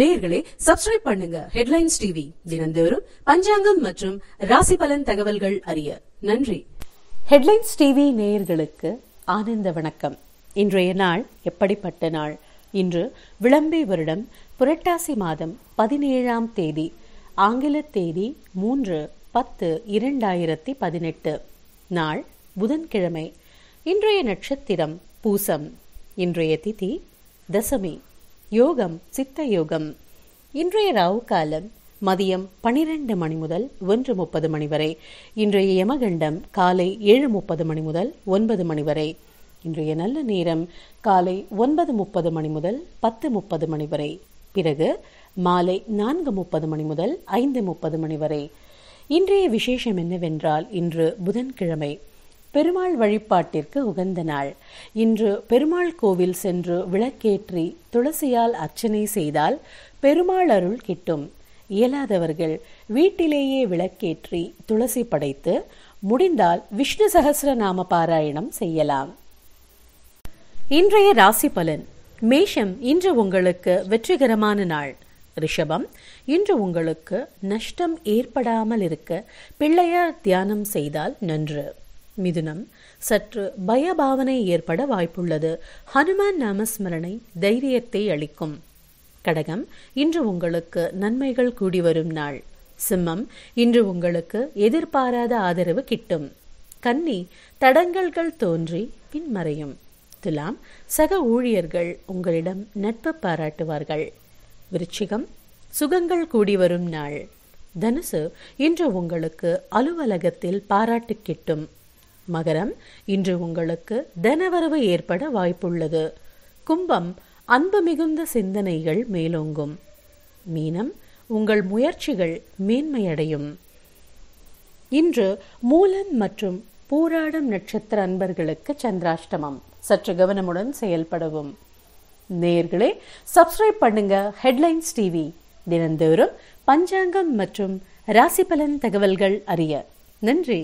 நேர்களே சப்ஸ்கிரைப் பண்ணுங்க headlines TV தினந்தோறும் பஞ்சாங்கம் மற்றும் ராசி பலன் தகவல்கள் அறிய நன்றி ஹெட்லைன்ஸ் டிவி நேயர்களுக்கு ஆனந்த வணக்கம் இன்றைய நாள் எப்படிப்பட்ட நாள் இன்று விளம்பி வருடம் புரட்டாசி மாதம் பதினேழாம் தேதி ஆங்கில தேதி மூன்று பத்து இரண்டாயிரத்தி பதினெட்டு நாள் புதன்கிழமை இன்றைய நட்சத்திரம் பூசம் இன்றைய திதி தசமி யோகம் சித்த யோகம் இன்றைய ராவு காலம் மதியம் பனிரெண்டு மணி முதல் ஒன்று முப்பது மணி வரை இன்றைய யமகண்டம் காலை ஏழு முப்பது மணி முதல் ஒன்பது மணி வரை இன்றைய நல்ல நேரம் காலை ஒன்பது முப்பது மணி முதல் பத்து முப்பது மணி வரை பிறகு மாலை நான்கு முப்பது மணி முதல் ஐந்து முப்பது மணி வரை இன்றைய விசேஷம் என்னவென்றால் இன்று புதன்கிழமை பெருமாள் வழிபாட்டிற்கு உகந்த நாள் இன்று பெருமாள் கோவில் சென்று விளக்கேற்றி துளசியால் அர்ச்சனை செய்தால் பெருமாள் அருள் கிட்டும் இயலாதவர்கள் வீட்டிலேயே விளக்கேற்றி துளசி படைத்து முடிந்தால் விஷ்ணு சகசிர நாம பாராயணம் செய்யலாம் இன்றைய ராசி பலன் மேஷம் இன்று உங்களுக்கு வெற்றிகரமான நாள் ரிஷபம் இன்று உங்களுக்கு நஷ்டம் ஏற்படாமல் இருக்க பிள்ளையார் தியானம் செய்தால் நன்று மிதுனம் சற்று பயபாவனை ஏற்பட வாய்ப்புள்ளது ஹனுமான் நாமஸ்மரணை தைரியத்தை அளிக்கும் கடகம் இன்று உங்களுக்கு நன்மைகள் கூடி வரும் நாள் சிம்மம் இன்று உங்களுக்கு எதிர்பாராத ஆதரவு கிட்டும் கன்னி தடங்கல்கள் தோன்றி பின்மறையும் துலாம் சக ஊழியர்கள் உங்களிடம் நட்பு பாராட்டுவார்கள் விருச்சிகம் சுகங்கள் கூடி வரும் நாள் தனுசு இன்று உங்களுக்கு அலுவலகத்தில் பாராட்டு கிட்டும் மகரம் இன்று உங்களுக்கு தனவரவு ஏற்பட வாய்ப்புள்ளது கும்பம் அன்பு மிகுந்த சிந்தனைகள் மேலோங்கும் மீனம் உங்கள் முயற்சிகள் மேன்மையடையும் இன்று மூலன் மற்றும் பூராடம் நட்சத்திர அன்பர்களுக்கு சந்திராஷ்டமம் சற்று கவனமுடன் செயல்படவும் நேர்களே சப்ஸ்கிரைப் பண்ணுங்க ஹெட்லைன்ஸ் டிவி தினந்தோறும் பஞ்சாங்கம் மற்றும் ராசிபலன் தகவல்கள் அறிய நன்றி